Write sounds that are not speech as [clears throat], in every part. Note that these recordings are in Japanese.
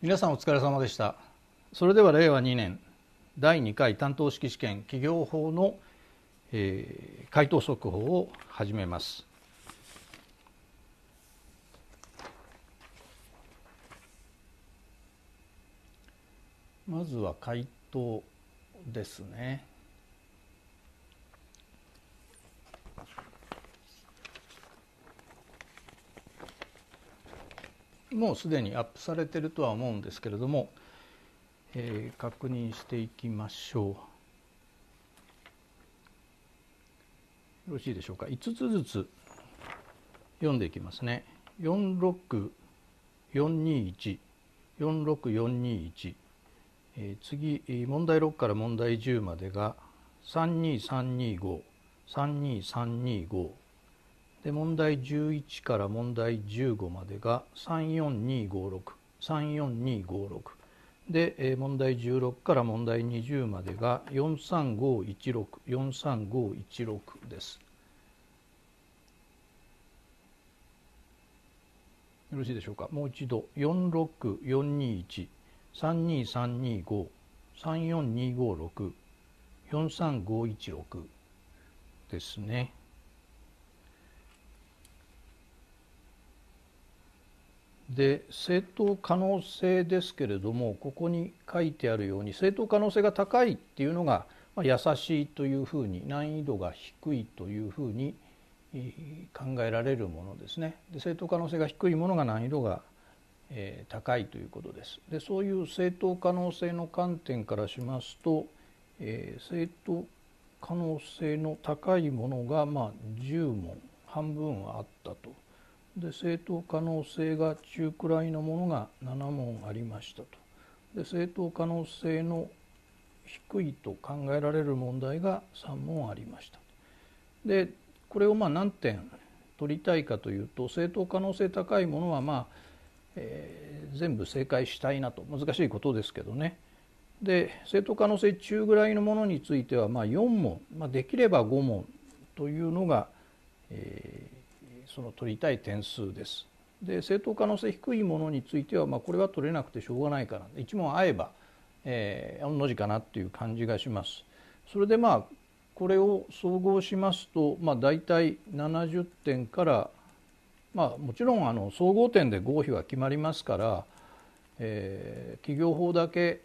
皆さんお疲れ様でしたそれでは令和2年第2回担当式試験企業法の、えー、回答速報を始めますまずは回答ですねもうすでにアップされてるとは思うんですけれども、えー、確認していきましょうよろしいでしょうか5つずつ読んでいきますね46421 46421、えー、次問題6から問題10までが32325 32325で問題11から問題15までが3425634256で問題16から問題20までが4351643516です。よろしいでしょうかもう一度4 6 4 2 1 3 2 3 2 5 3 4 2 5 6 4 3 5一六6ですね。で正当可能性ですけれどもここに書いてあるように正当可能性が高いっていうのが、まあ、優しいというふうに難易度が低いというふうに考えられるものですねで正当可能性が低いものが難易度が、えー、高いということですでそういう正当可能性の観点からしますと、えー、正当可能性の高いものが、まあ、10問半分はあったと。で正当可能性が中くらいのものが7問ありましたとで正当可能性の低いと考えられる問題が3問ありましたでこれをまあ何点取りたいかというと正当可能性高いものはまあ、えー、全部正解したいなと難しいことですけどねで正当可能性中ぐらいのものについてはまあ4問、まあ、できれば5問というのが、えその取りたい点数です。で正当可能性低いものについては、まあ、これは取れなくてしょうがないから一問合えば、えー、の字かなっていう感じがします。それでまあこれを総合しますと、まあ、大体70点から、まあ、もちろんあの総合点で合否は決まりますから、えー、企業法だけ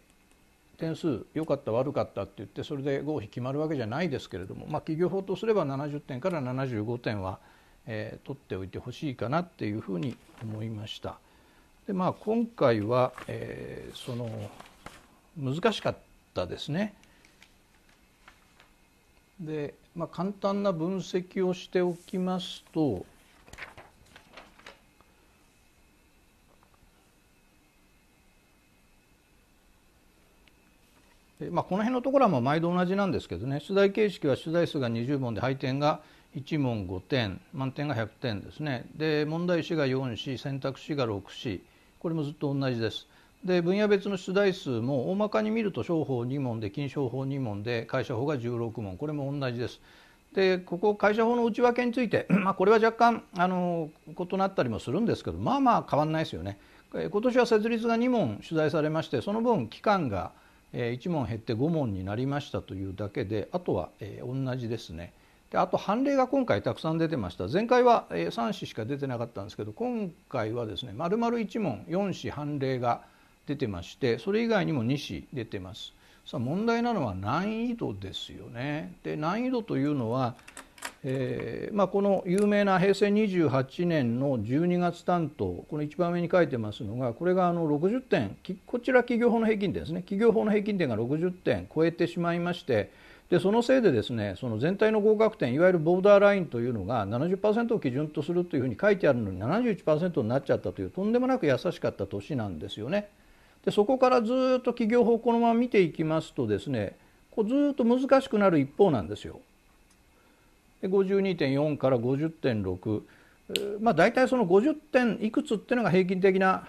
点数良かった悪かったって言ってそれで合否決まるわけじゃないですけれども、まあ、企業法とすれば70点から75点はえー、取っておいてほしいかなっていうふうに思いました。でまあ今回は、えー、その難しかったですね。で、まあ、簡単な分析をしておきますと、まあ、この辺のところはもう毎度同じなんですけどね出題形式は出題数が20問で配点が1問5点満点が100点ですねで問題詞が4詞選択肢が6詞これもずっと同じですで分野別の出題数も大まかに見ると商法2問で金商法2問で会社法が16問これも同じですでここ会社法の内訳について、[clears throat] まあ、これは若干あの異なったりもするんですけどまあまあ変わんないですよね今年は設立が2問取材されましてその分期間が1問減って5問になりましたというだけであとは同じですね。であと判例が今回たくさん出てました前回は3子しか出てなかったんですけど今回はですね丸々1問4子判例が出てましてそれ以外にも2子出てますさあ問題なのは難易度ですよねで難易度というのは、えーまあ、この有名な平成28年の12月担当この一番上に書いてますのがこれがあの60点こちら企業法の平均点ですね企業法の平均点が60点超えてしまいましてでそのせいでですねその全体の合格点いわゆるボーダーラインというのが70%を基準とするというふうに書いてあるのに71%になっちゃったというとんでもなく優しかった年なんですよね。でそこからずっと企業法このまま見ていきますとですねこうずっと難しくなる一方なんですよ。で52.4から50.6まあ、大体その50点いくつっていうのが平均的な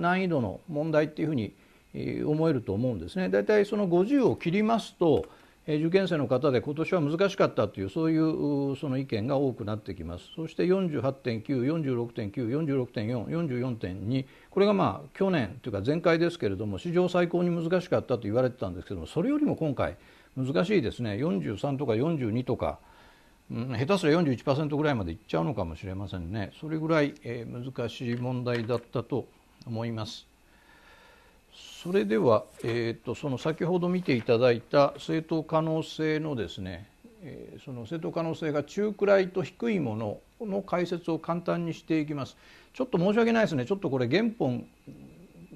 難易度の問題っていうふうに思えると思うんですね。大体その50を切りますと受験生の方で今年は難しかったというそういうその意見が多くなってきますそして48.9、46.9、46.4、44.2これがまあ去年というか前回ですけれども史上最高に難しかったと言われてたんですけどもそれよりも今回難しいですね43とか42とか、うん、下手すら41%ぐらいまでいっちゃうのかもしれませんねそれぐらい、え難しい問題だったと思います。それでは、えーと、その先ほど見ていただいた正当可能性のですね、えー、その正当可能性が中くらいと低いものの解説を簡単にしていきます。ちょっと申し訳ないですね。ちょっとこれ原本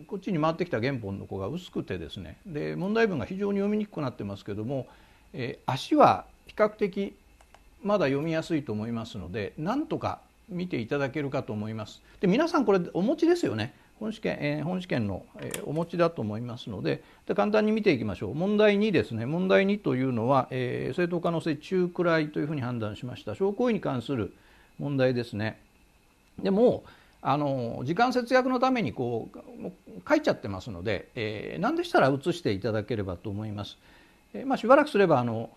こっちに回ってきた原本の子が薄くてですね。で問題文が非常に読みにくくなってますけども、えー、足は比較的まだ読みやすいと思いますので、なんとか見ていただけるかと思います。で皆さんこれお持ちですよね。本試験、えー、本試験の、えー、お持ちだと思いますのでで簡単に見ていきましょう問題2ですね問題2というのは、えー、正当可能性中くらいというふうに判断しました証拠為に関する問題ですねでもあの時間節約のためにこう書いちゃってますので、え何でしたら写していただければと思います、えまあ、しばらくすればあの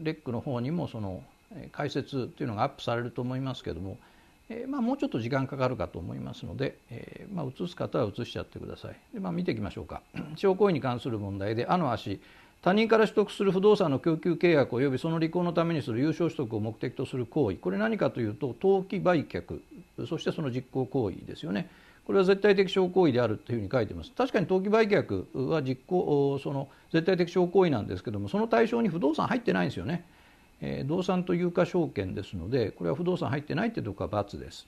レックの方にもその解説というのがアップされると思いますけども、えー、まあ、もうちょっと時間かかるかと思いますので、えー、まあ、す方は写しちゃってくださいで、まあ、見ていきましょうか [clears throat] 地方行為に関する問題で「あの足」他人から取得する不動産の供給契約及びその履行のためにする有償取得を目的とする行為これ何かというと投機売却そしてその実行行為ですよねこれは絶対的証行為であるというふうに書いてます確かに投機売却は実行その絶対的証行為なんですけどもその対象に不動産入ってないんですよねえー、動産と有価証券ですのでこれは不動産入ってないってとこは×です。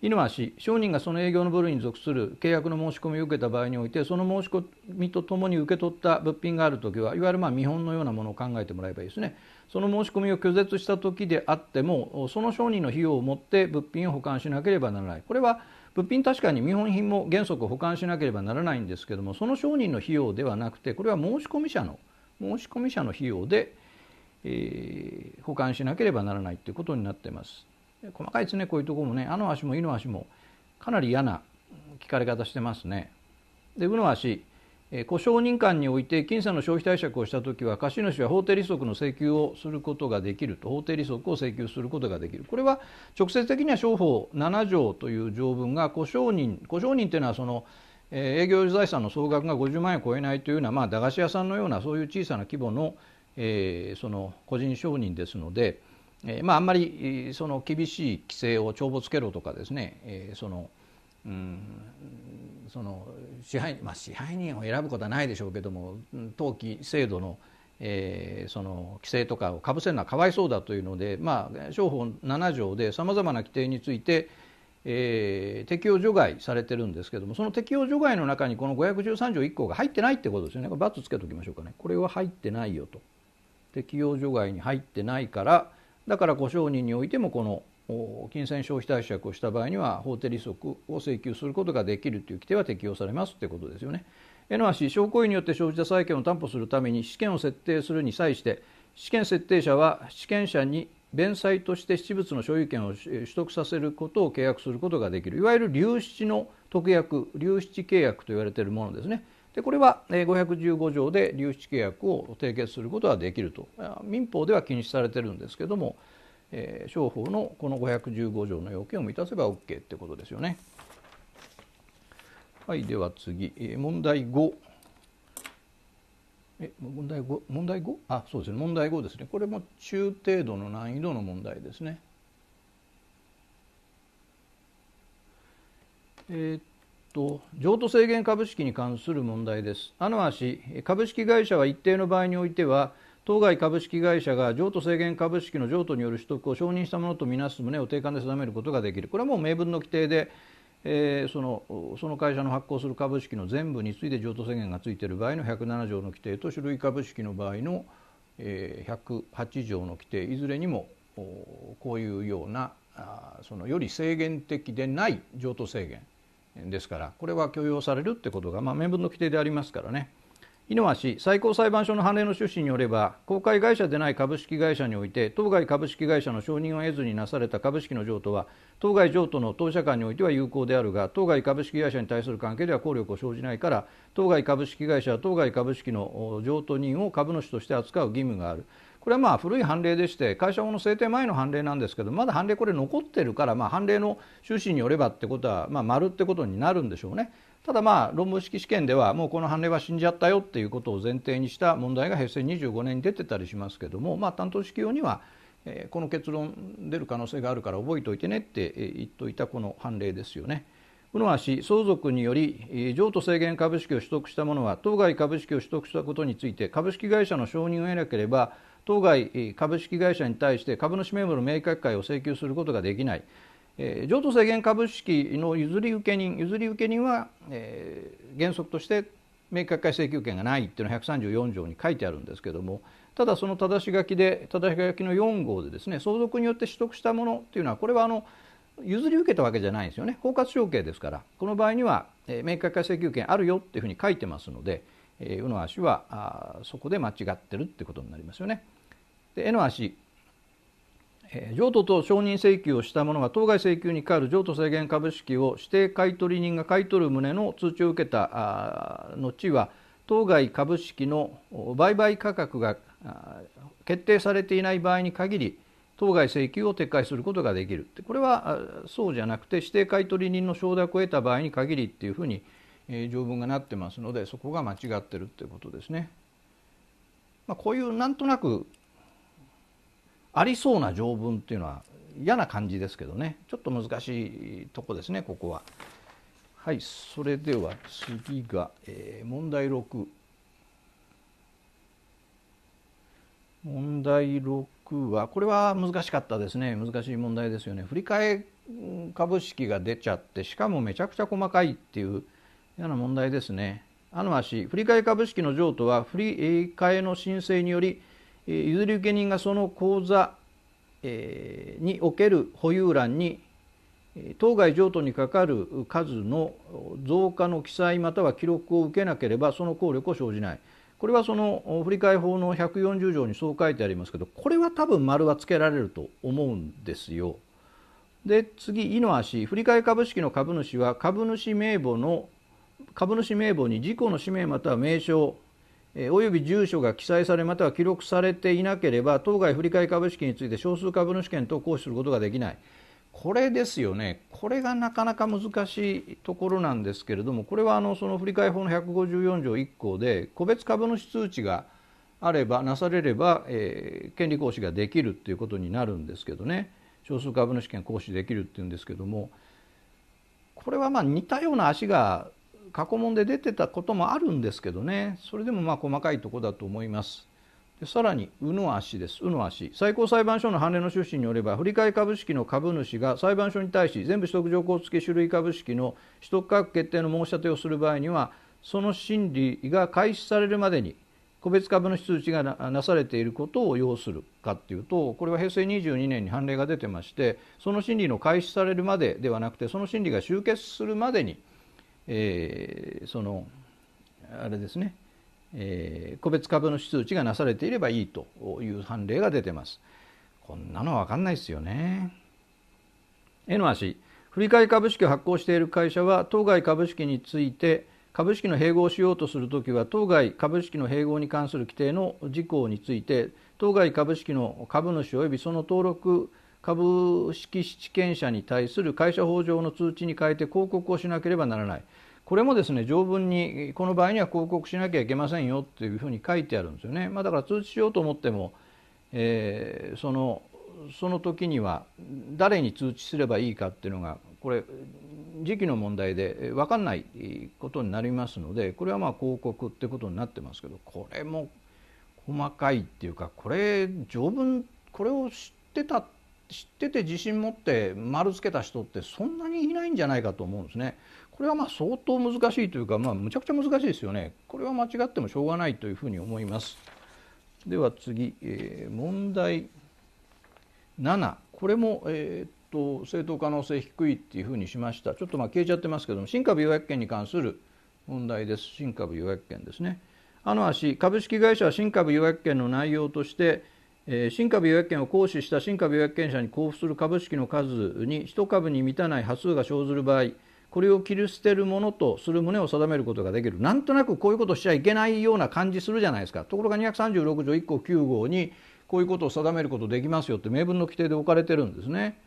犬は商人がその営業の部類に属する契約の申し込みを受けた場合においてその申し込みとともに受け取った物品がある時はいわゆるま見本のようなものを考えてもらえばいいですねその申し込みを拒絶した時であってもその商人の費用を持って物品を保管しなければならないこれは物品確かに見本品も原則保管しなければならないんですけどもその商人の費用ではなくてこれは申し込み者の申し込み者の費用でえ保管しなければならないということになってます。細かいですねこういうとこもねあの足もいの足もかなり嫌な聞かれ方してますね。でうの足故障人間において金銭の消費貸借をした時は貸主は法定利息の請求をすることができると法定利息を請求することができるこれは直接的には商法7条という条文が故障人故障人というのはその営業財産の総額が50万円を超えないというような、まあ、駄菓子屋さんのようなそういう小さな規模のえー、その個人承人ですので、えー、まああんまりその厳しい規制を帳簿つけろとかですね、えー、そのうんその支配,、まあ、支配人を選ぶことはないでしょうけども登記制度の,、えー、その規制とかをかぶせるのはかわいそうだというので、まあ、商法7条でさまざまな規定について、えー、適用除外されてるんですけどもその適用除外の中にこの513条1項が入ってないってことですよねこれ×つけておきましょうかねこれは入ってないよと。適用除外に入ってないからだから故承人においてもこの金銭消費貸借をした場合には法定利息を請求することができるという規定は適用されますということですよね。えのし証拠によって生じた債権を担保するために試験を設定するに際して試験設定者は試験者に弁済として私物の所有権を取得させることを契約することができるいわゆる流出の特約流出契約と言われているものですねでこれは515条で流出契約を締結することはできると民法では禁止されてるんですけども、えー、商法のこの515条の要件を満たせば OK ってことですよね。はいでは次、えー、問題5。え問題5問題 5? あそうですね問題5ですねこれも中程度の難易度の問題ですねえー、っと譲渡制限株式に関する問題です。アノア氏株式会社は一定の場合においては当該株式会社が譲渡制限株式の譲渡による取得を承認したものとみなす旨を定款で定めることができるこれはもう明文の規定で、えー、そのその会社の発行する株式の全部について譲渡制限がついている場合の107条の規定と種類株式の場合の、えー、108条の規定いずれにもこういうようなあそのより制限的でない譲渡制限ですからこれは許容されるってことが、まあ、面分の規定でありますからね井の足最高裁判所の判例の趣旨によれば公開会社でない株式会社において当該株式会社の承認を得ずになされた株式の譲渡は当該譲渡の当社間においては有効であるが当該株式会社に対する関係では効力を生じないから当該株式会社は当該株式の譲渡人を株主として扱う義務がある。これはまあ古い判例でして会社法の制定前の判例なんですけどまだ判例これ残ってるからまあ判例の趣旨によればってことはまあ丸ってことになるんでしょうね。ただまあ論文式試験ではもうこの判例は死んじゃったよっていうことを前提にした問題が平成25年に出てたりしますけどもまあ担当式用にはえこの結論出る可能性があるから覚えておいてねって言っといたこの判例ですよね。うのは氏相続により譲渡制限株式を取得した者は当該株式を取得したことについて株式会社の承認を得なければ当該株式会社に対して株主名簿の明確化を請求することができない、え譲渡制限株式の譲り受け人譲り受け人は、え原則として明確化請求権がないっていうのは134条に書いてあるんですけどもただその正し書きで正し書きの4号でですね相続によって取得したものっていうのはこれはあの譲り受けたわけじゃないんですよね包括承継ですからこの場合には、え明確化請求権あるよっていうふうに書いてますので、え宇野足はあそこで間違ってるってことになりますよね。での足、え譲渡と承認請求をした者が当該請求に代わる譲渡制限株式を指定買取人が買い取る旨の通知を受けた後は当該株式の売買価格が決定されていない場合に限り当該請求を撤回することができるこれはそうじゃなくて指定買取人の承諾を得た場合に限りっていうふうに条文がなってますのでそこが間違ってるっていうことですね。まあ、こういうなんとなくありそうな条文っていうのは嫌な感じですけどねちょっと難しいとこですねここは。はいそれでは次が、えー、問題6。問題6はこれは難しかったですね難しい問題ですよね振り替え株式が出ちゃってしかもめちゃくちゃ細かいっていう嫌な問題ですねあの足振り替え株式の譲渡は振り替えの申請により譲り受け人がその口座における保有欄に当該譲渡にかかる数の増加の記載または記録を受けなければその効力を生じないこれはその振替法の140条にそう書いてありますけどこれは多分丸はつけられると思うんですよ。で次「いの足」振替株式の株主は株主名簿の株主名簿に自己の氏名または名称おび住所が記載されまたは記録されていなければ当該振替株式について少数株主権等行使することができないこれですよねこれがなかなか難しいところなんですけれどもこれはあのその振替法の154条1項で個別株主通知があればなされれば、えー、権利行使ができるということになるんですけどね少数株主権行使できるっていうんですけどもこれはまあ似たような足が過去問で出てたこともあるんですけどねそれでもまあ細かいとこだと思います。でさらに「うの足」です「うの足」最高裁判所の判例の趣旨によれば振替株式の株主が裁判所に対し全部取得条項付き種類株式の取得価格決定の申し立てをする場合にはその審理が開始されるまでに個別株主通知がなされていることを要するかっていうとこれは平成22年に判例が出てましてその審理の開始されるまでではなくてその審理が終結するまでにえー、そのあれですね、えー、個別株主通知がなされていればいいという判例が出てます。こんなのわかんないですよね。絵の足振替株式を発行している会社は当該株式について株式の併合をしようとするときは当該株式の併合に関する規定の事項について当該株式の株主及びその登録株式試験者に対する会社法上の通知に変えて広告をしなければならないこれもですね条文にこの場合には広告しなきゃいけませんよっていうふうに書いてあるんですよね。まあ、だから通知しようと思っても、えー、そのその時には誰に通知すればいいかっていうのがこれ時期の問題で分かんないことになりますのでこれはまあ広告ってことになってますけどこれも細かいっていうかこれ条文これを知ってたって知ってて自信持って丸つけた人ってそんなにいないんじゃないかと思うんですね。これはまあ相当難しいというか、まあ、むちゃくちゃ難しいですよね。これは間違ってもしょうがないというふうに思います。では次、えー、問題7これも、えー、っと正当可能性低いっていうふうにしましたちょっとまあ消えちゃってますけども新株予約権に関する問題です新株予約権ですね。あの足株式会社は新株予約権の内容としてえ新株予約権を行使した新株予約権者に交付する株式の数に1株に満たない波数が生ずる場合これを切り捨てるものとする旨を定めることができるなんとなくこういうことしちゃいけないような感じするじゃないですかところが236条1項9号にこういうことを定めることできますよって明文の規定で置かれてるんですね。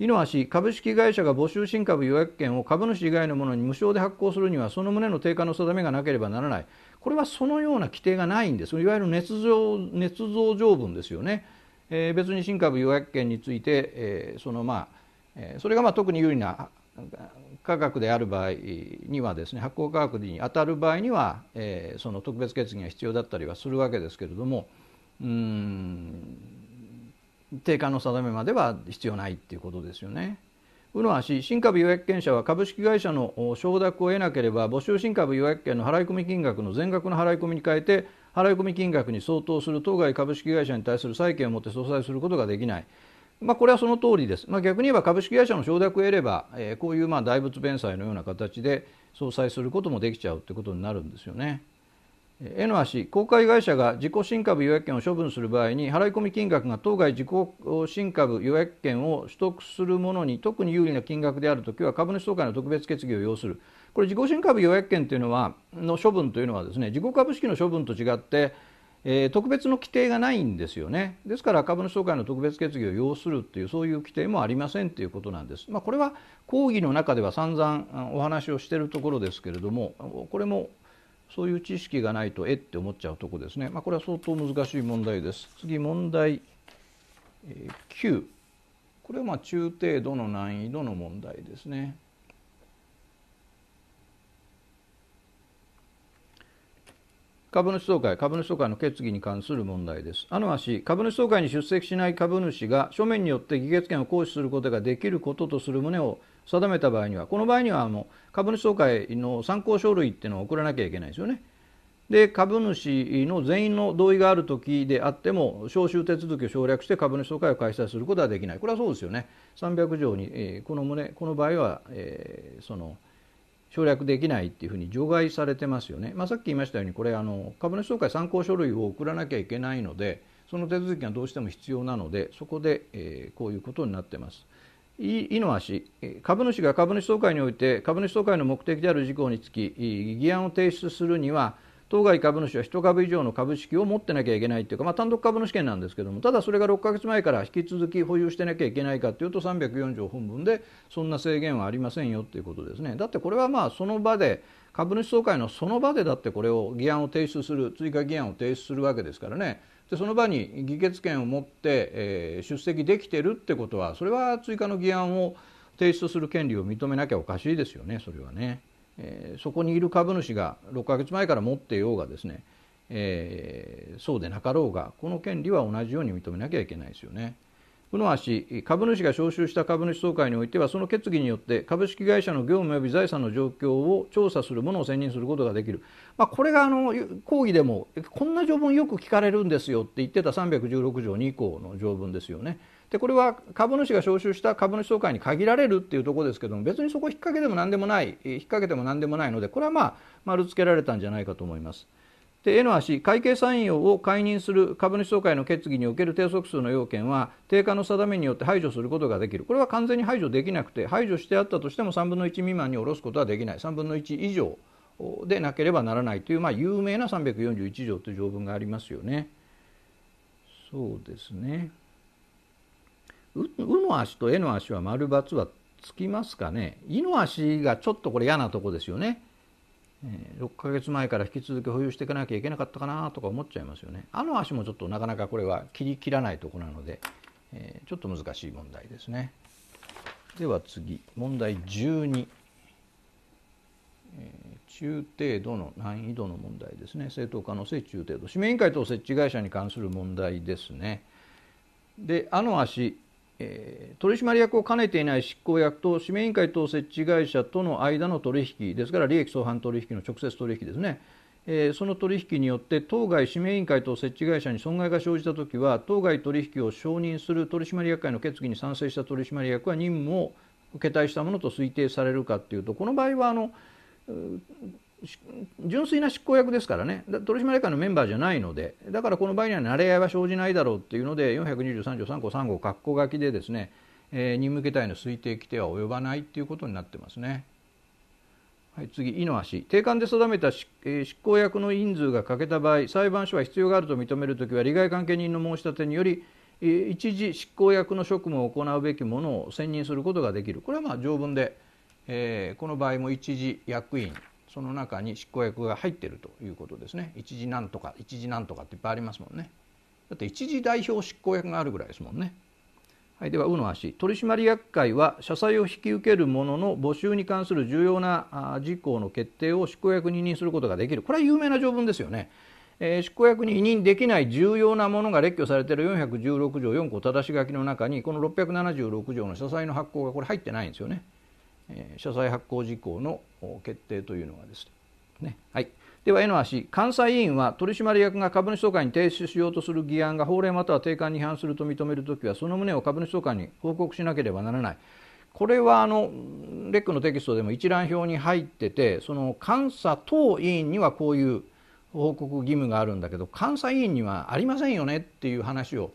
イノ氏株式会社が募集新株予約権を株主以外の者に無償で発行するにはその旨の定価の定めがなければならないこれはそのような規定がないんですいわゆる捏造捏造条文ですよね、えー、別に新株予約権について、えー、そのまあ、えー、それがまあ特に有利な価格である場合にはですね発行価格に当たる場合には、えー、その特別決議が必要だったりはするわけですけれどもうん定価の定めまでは必要ないっていうことですよね。うのはし新株予約権者は株式会社の承諾を得なければ募集新株予約権の払い込み金額の全額の払い込みに変えて払い込み金額に相当する当該株式会社に対する債権をもって相殺することができない。まあ、これはその通りです、まあ、逆に言えば株式会社の承諾を得れば、えー、こういうまあ大仏弁済のような形で相殺することもできちゃうということになるんですよね。絵の足公開会社が自己新株予約権を処分する場合に払い込み金額が当該自己新株予約権を取得するものに特に有利な金額であるときは株主総会の特別決議を要するこれ自己新株予約権というのはの処分というのはですね自己株式の処分と違って、えー、特別の規定がないんですよねですから株主総会の特別決議を要するというそういう規定もありませんということなんです、まあ、これは講義の中では散々お話をしているところですけれどもこれもそういう知識がないとえって思っちゃうとこですね、まあ、これは相当難しい問題です次問題9これはまあ中程度の難易度の問題ですね株主総会株主総会の決議に関する問題ですあの足株主総会に出席しない株主が書面によって議決権を行使することができることとする旨を定めた場合にはこの場合にはあの株主総会の参考書類っていうのを送らなきゃいけないですよね。で株主の全員の同意がある時であっても招集手続きを省略して株主総会を開催することはできないこれはそうですよね300条に、えー、この旨この場合は、えー、その省略できないっていうふうに除外されてますよね、まあ、さっき言いましたようにこれあの株主総会参考書類を送らなきゃいけないのでその手続きがどうしても必要なのでそこで、えー、こういうことになってます。井の足株主が株主総会において株主総会の目的である事項につき議案を提出するには当該株主は1株以上の株式を持ってなきゃいけないというか、まあ、単独株主権なんですけどもただそれが6か月前から引き続き保有してなきゃいけないかというと304条本文でそんな制限はありませんよということですねだってこれはまあその場で株主総会のその場でだってこれを議案を提出する追加議案を提出するわけですからねでその場に議決権を持って、えー、出席できてるってことはそれは追加の議案を提出する権利を認めなきゃおかしいですよねそれはね、えー、そこにいる株主が6ヶ月前から持っていようがですね、えー、そうでなかろうがこの権利は同じように認めなきゃいけないですよね。この足株主が招集した株主総会においてはその決議によって株式会社の業務及び財産の状況を調査するものを選任することができる、まあ、これがあの講義でもこんな条文よく聞かれるんですよって言ってた316条2項の条文ですよね。でこれは株主が招集した株主総会に限られるっていうところですけども別にそこ引っ掛けでも何でもない引っ掛けても何でもないのでこれはまあ丸付けられたんじゃないかと思います。で N は C 会計参与を解任する株主総会の決議における定則数の要件は定価の定めによって排除することができるこれは完全に排除できなくて排除してあったとしても3分の1未満に下ろすことはできない3分の1以上でなければならないという、まあ、有名な341条という条文がありますよね。そうですね。うの足とえの足は丸×はつきますかね。いの足がちょっとこれ嫌なとこですよね。え6ヶ月前から引き続き保有していかなきゃいけなかったかなとか思っちゃいますよね。あの足もちょっとなかなかこれは切り切らないとこなので、えちょっと難しい問題ですね。では次問題12、え中程度の難易度の問題ですね正当可能性中程度指名委員会等設置会社に関する問題ですね。であの足えー、取締役を兼ねていない執行役と指名委員会等設置会社との間の取引ですから利益相反取引の直接取引ですね、えー、その取引によって当該指名委員会等設置会社に損害が生じたときは当該取引を承認する取締役会の決議に賛成した取締役は任務を受けしたものと推定されるかというとこの場合はあの純粋な執行役ですからね取締役会のメンバーじゃないのでだからこの場合には慣れ合いは生じないだろうというので423条3項3号括弧書きでですね、え任務形態の推定規定は及ばないということになってますね。はい、次「井の足」定款で定めた、え執行役の人数が欠けた場合裁判所は必要があると認めるときは利害関係人の申し立てにより、え一時執行役の職務を行うべきものを選任することができるこれはまあ条文で、えー、この場合も一時役員その中に執行役が入っているということですね一時なんとか一時なんとかっていっぱいありますもんねだって一時代表執行役があるぐらいですもんねはい、では「う」の足取締役会は社債を引き受ける者のの募集に関する重要な事項の決定を執行役に委任することができるこれは有名な条文ですよね、えー、執行役に委任できない重要なものが列挙されている416条4項たし書きの中にこの676条の社債の発行がこれ入ってないんですよねえ社債発行事項の決定というのがですね、はい、では N の足監査委員は取締役が株主総会に提出しようとする議案が法令または定款に違反すると認めるときはその旨を株主総会に報告しなければならないこれはあのレックのテキストでも一覧表に入っててその監査等委員にはこういう報告義務があるんだけど監査委員にはありませんよねっていう話を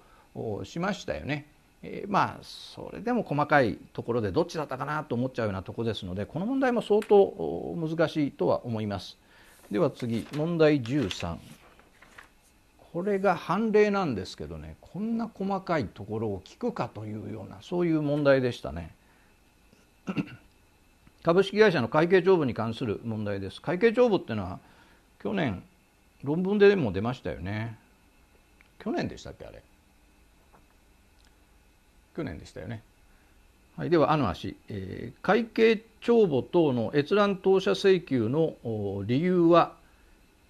しましたよね。えー、まあそれでも細かいところでどっちだったかなと思っちゃうようなとこですのでこの問題も相当難しいとは思います。では次問題13これが判例なんですけどねこんな細かいところを聞くかというようなそういう問題でしたね。[clears throat] 株式会社の会計帳簿に関する問題です。会計帳簿っていうのは去年論文でも出ましたよね。去年でしたっけあれ。去年でしたよね。はい、では、あの足、えー、会計帳簿等の閲覧当社請求の理由は、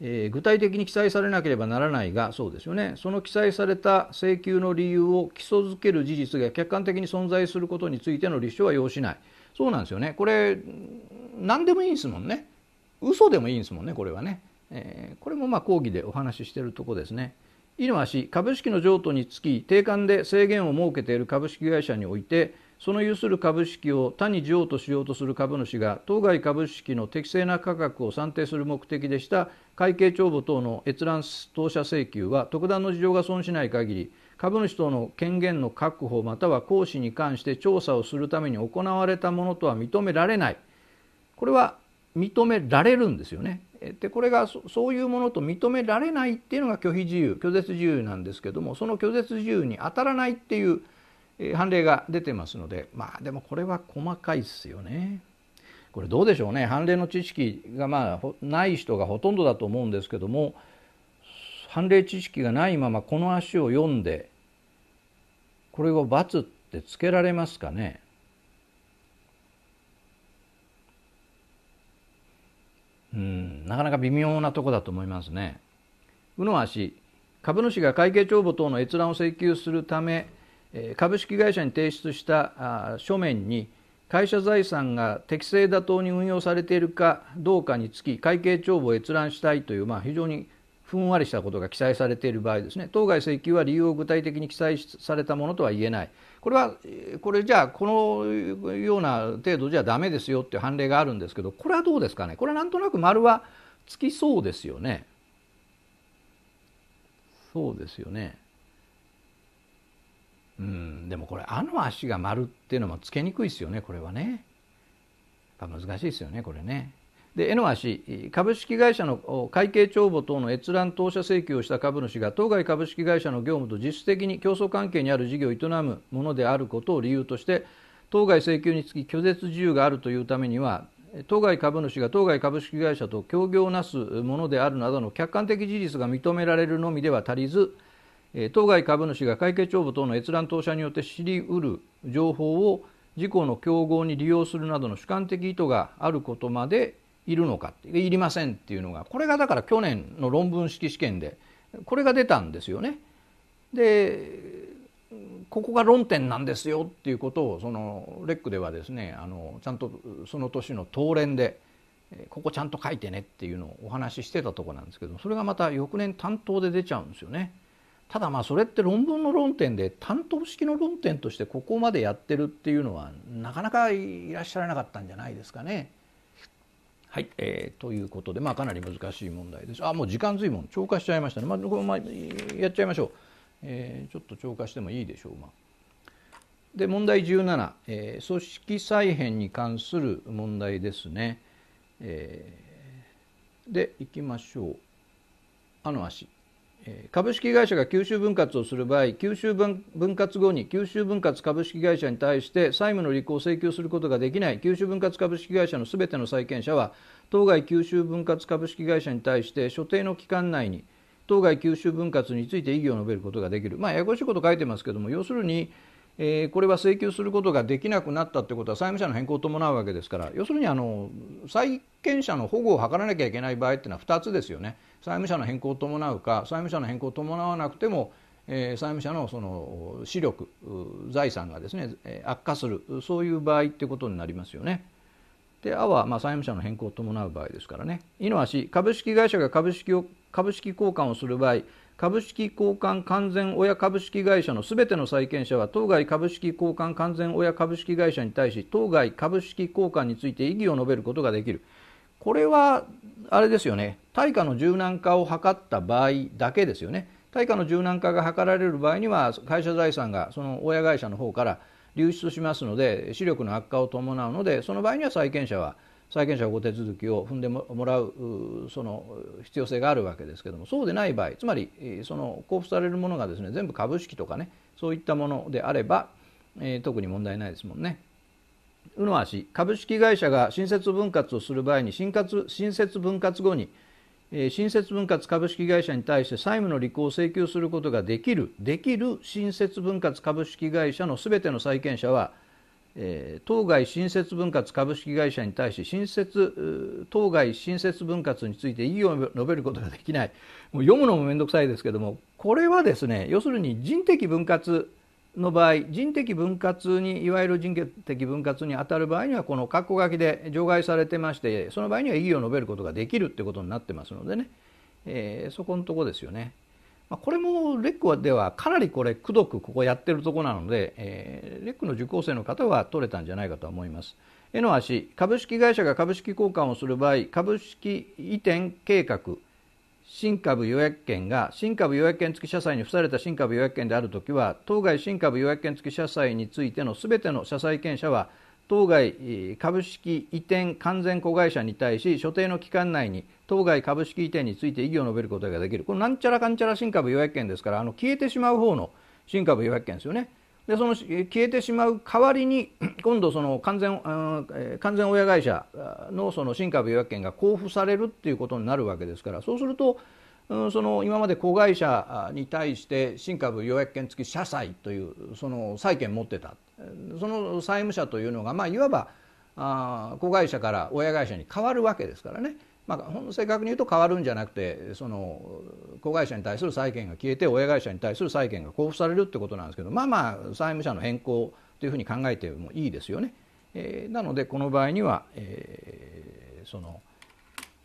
えー、具体的に記載されなければならないが、そうですよね、その記載された請求の理由を基礎づける事実が客観的に存在することについての立証は要しない、そうなんですよね、これ、何でもいいんですもんね、嘘でもいいんですもんね、これはね、えー、これもまあ講義でお話ししてるとこですね。稲氏株式の譲渡につき定款で制限を設けている株式会社においてその有する株式を他に譲渡しようとする株主が当該株式の適正な価格を算定する目的でした会計帳簿等の閲覧当社請求は特段の事情が損しない限り株主等の権限の確保または行使に関して調査をするために行われたものとは認められないこれは認められるんですよね。でこれがそういうものと認められないっていうのが拒否自由拒絶自由なんですけどもその拒絶自由に当たらないっていう判例が出てますのでまあでもこれは細かいっすよね。これどうでしょうね判例の知識がまあない人がほとんどだと思うんですけども判例知識がないままこの足を読んでこれを罰ってつけられますかねうん、なかなか微妙なとこだと思いますね。うのは株主が会計帳簿等の閲覧を請求するため、株式会社に提出した書面に会社財産が適正妥当に運用されているかどうかにつき会計帳簿を閲覧したいという、まあ、非常にふんわりしたことが記載されている場合ですね当該請求は理由を具体的に記載されたものとは言えないこれはこれじゃあこのような程度じゃダメですよっていう判例があるんですけどこれはどうですかねこれはなんとなく丸はつきそうですよね。そうですよね。うんでもこれ「あ」の足が丸っていうのもつけにくいですよねこれはね。やっぱ難しいですよねこれね。で N は C 株式会社の会計帳簿等の閲覧当社請求をした株主が当該株式会社の業務と実質的に競争関係にある事業を営むものであることを理由として当該請求につき拒絶自由があるというためには当該株主が当該株式会社と協業をなすものであるなどの客観的事実が認められるのみでは足りず当該株主が会計帳簿等の閲覧当社によって知りうる情報を自己の競合に利用するなどの主観的意図があることまでいるのかっていりませんっていうのがこれがだから去年の論文式試験でこれが出たんですよね。でここが論点なんですよっていうことをそのレックではですねあのちゃんとその年の東連でここちゃんと書いてねっていうのをお話ししてたとこなんですけどそれがまた翌年担当で出ちゃうんですよね。ただまあそれって論文の論点で担当式の論点としてここまでやってるっていうのはなかなかいらっしゃらなかったんじゃないですかね。はい、えー、ということで、まあ、かなり難しい問題です。あもう時間随分超過しちゃいましたね、まあ、こまあ、やっちゃいましょう、えー、ちょっと超過してもいいでしょう、まあ、で問題17、えー、組織再編に関する問題ですね、えー、でいきましょう「あの足」株式会社が吸収分割をする場合吸収分割後に吸収分割株式会社に対して債務の履行を請求することができない吸収分割株式会社のすべての債権者は当該吸収分割株式会社に対して所定の期間内に当該吸収分割について異議を述べることができる、まあ、ややこしいこと書いてますけども要するにえこれは請求することができなくなったということは債務者の変更を伴うわけですから要するにあの債権者の保護を図らなきゃいけない場合というのは2つですよね債務者の変更を伴うか債務者の変更を伴わなくても、え債務者のその視力財産がですね悪化するそういう場合ということになりますよね。であは、まあ、債務者の変更を伴う場合ですからね。いの足株式会社が株式を株式交換をする場合株式交換完全親株式会社のすべての債権者は当該株式交換完全親株式会社に対し当該株式交換について異議を述べることができるこれはあれですよね対価の柔軟化を図った場合だけですよね対価の柔軟化が図られる場合には会社財産がその親会社の方から流出しますので視力の悪化を伴うのでその場合には債権者は債権者固手続きを踏んでもらうその必要性があるわけですけどもそうでない場合つまりその交付されるものがですね全部株式とかねそういったものであれば、えー、特に問題ないですもんね。うのは株式会社が新設分割をする場合に新活新設分割後に、えー、新設分割株式会社に対して債務の履行を請求することができるできる新設分割株式会社のすべての債権者はえ当該新設分割株式会社に対し新設当該新設分割について異議を述べることができないもう読むのも面倒くさいですけどもこれはですね要するに人的分割の場合人的分割にいわゆる人的分割に当たる場合にはこの括弧書きで除外されてましてその場合には異議を述べることができるってことになってますのでね、えー、そこのとこですよね。まあ、これもレックではかなりこれくどくここやってるとこなので、えー、レックの受講生の方は取れたんじゃないかと思います。絵の足株式会社が株式交換をする場合株式移転計画新株予約権が新株予約権付き社債に付された新株予約権であるときは当該新株予約権付き社債についてのすべての社債権者は当該株式移転完全子会社に対し所定の期間内に当該株式移転について異議を述べることができるこれなんちゃらかんちゃら新株予約権ですからあの消えてしまう方の新株予約権ですよねでその消えてしまう代わりに [clears throat] 今度その完全、完全親会社のその新株予約権が交付されるっていうことになるわけですからそうすると、うん、その今まで子会社に対して新株予約権付き社債というその債権持ってたその債務者というのが、まあ、いわばあ子会社から親会社に変わるわけですからね。まあ、正確に言うと変わるんじゃなくてその子会社に対する債権が消えて親会社に対する債権が交付されるってことなんですけどまあまあ債務者の変更というふうに考えてもいいですよね。えー、なのでこの場合には、えー、その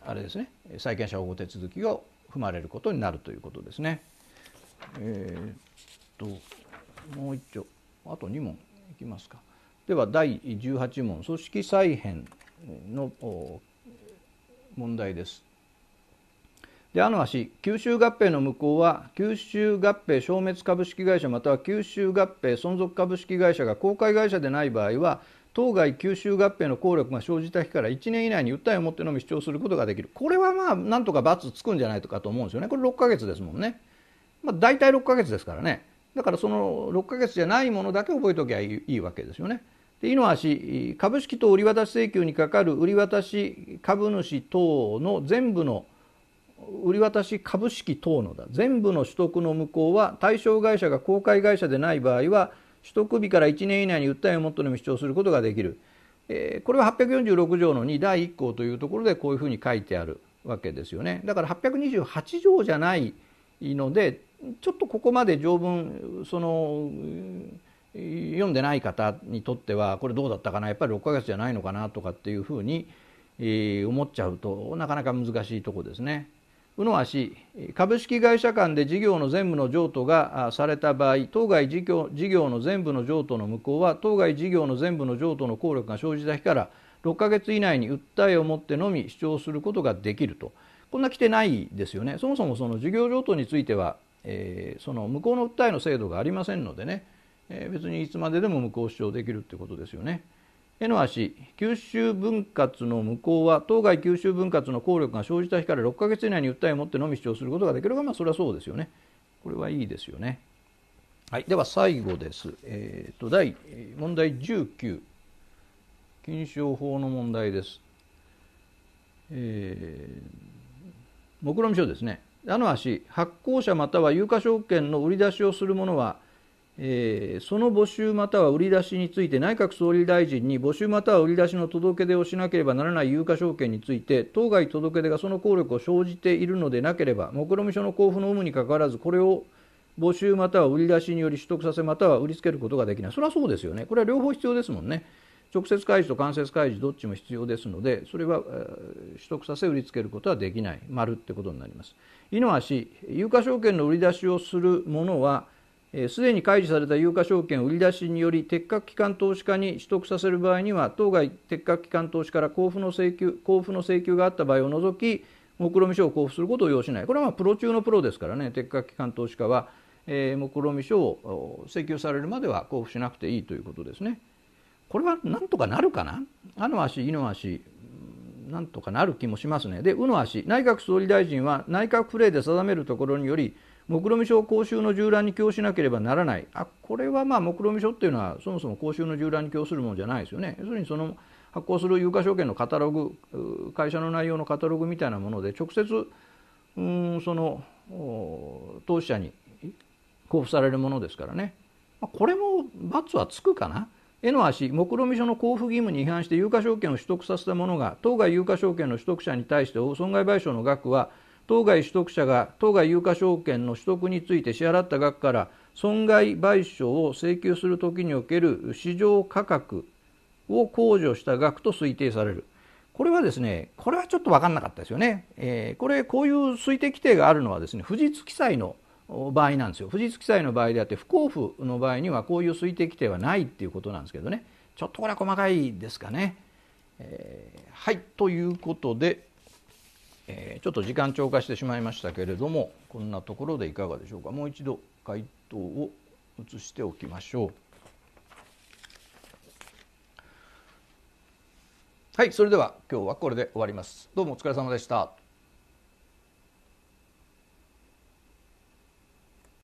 あれですね債権者保護手続きを踏まれることになるということですね。えー、っともう一丁あと2問いきますか。では第18問組織再編の問題です。であの足吸収合併の無効は吸収合併消滅株式会社または吸収合併存続株式会社が公開会社でない場合は当該吸収合併の効力が生じた日から1年以内に訴えをもってのみ主張することができるこれはまあなんとか罰つくんじゃないかと思うんですよねこれ6ヶ月ですもんね、まあ、大体6ヶ月ですからねだからその6ヶ月じゃないものだけ覚えておきゃいいわけですよね。で、井の足、株式等売り渡し請求にかかる売り渡し株主等の全部の売渡株式等のだ全部の取得の無効は対象会社が公開会社でない場合は取得日から1年以内に訴えをもっとにも主張することができる、えー、これは846条の2第1項というところでこういうふうに書いてあるわけですよねだから828条じゃないのでちょっとここまで条文その読んでない方にとってはこれどうだったかなやっぱり6ヶ月じゃないのかなとかっていうふうに思っちゃうとなかなか難しいとこですね。うの足株式会社間で事業の全部の譲渡がされた場合当該事業事業の全部の譲渡の無効は当該事業の全部の譲渡の効力が生じた日から6ヶ月以内に訴えをもってのみ主張することができるとこんな来てないですよねそもそもその事業譲渡については、えー、その無効の訴えの制度がありませんのでねえ別にいつまででも無効主張できるってことですよね。絵の足九州分割の無効は当該九州分割の効力が生じた日から6ヶ月以内に訴えを持ってのみ主張することができればまあそれはそうですよねこれはいいですよねはいでは最後です、えーと、第問題19禁賞法の問題ですえー、目論見書ですねあの足発行者または有価証券の売り出しをする者はえその募集または売り出しについて内閣総理大臣に募集または売り出しの届け出をしなければならない有価証券について当該届け出がその効力を生じているのでなければ目論見書の交付の有無にかかわらずこれを募集または売り出しにより取得させまたは売りつけることができないそれはそうですよねこれは両方必要ですもんね直接開示と間接開示どっちも必要ですのでそれは、取得させ売りつけることはできない丸ってことになります。井の足有価証券の売り出しをするものはすでに開示された有価証券売り出しにより適格機関投資家に取得させる場合には当該適格機関投資家から交付の請求交付の請求があった場合を除き目論見書を交付することを要しないこれはまあプロ中のプロですからね適格機関投資家は、えー、目論見書を請求されるまでは交付しなくていいということですねこれはなんとかなるかなあの足いの足なんとかなる気もしますねでうの足内閣総理大臣は内閣府令で定めるところにより目論見書を公衆の縦覧に供しなければならないあこれはまあ目論見書っていうのはそもそも公衆の縦覧に供するものじゃないですよね要するにその発行する有価証券のカタログ会社の内容のカタログみたいなもので直接うんその当資者に交付されるものですからね、まあ、これも罰はつくかな絵の足目論見書の交付義務に違反して有価証券を取得させた者が当該有価証券の取得者に対して損害賠償の額は当該取得者が当該有価証券の取得について支払った額から損害賠償を請求するときにおける市場価格を控除した額と推定される。これはですね、これはちょっと分かんなかったですよね。えー、これ、こういう推定規定があるのはですね、富士記載の場合なんですよ。富士記載の場合であって、不交付の場合にはこういう推定規定はないっていうことなんですけどね。ちょっとこれは細かいですかね。えー、はい、ということで、えー、ちょっと時間超過してしまいましたけれどもこんなところでいかがでしょうかもう一度回答を移しておきましょうはいそれでは今日はこれで終わりますどうもお疲れ様でした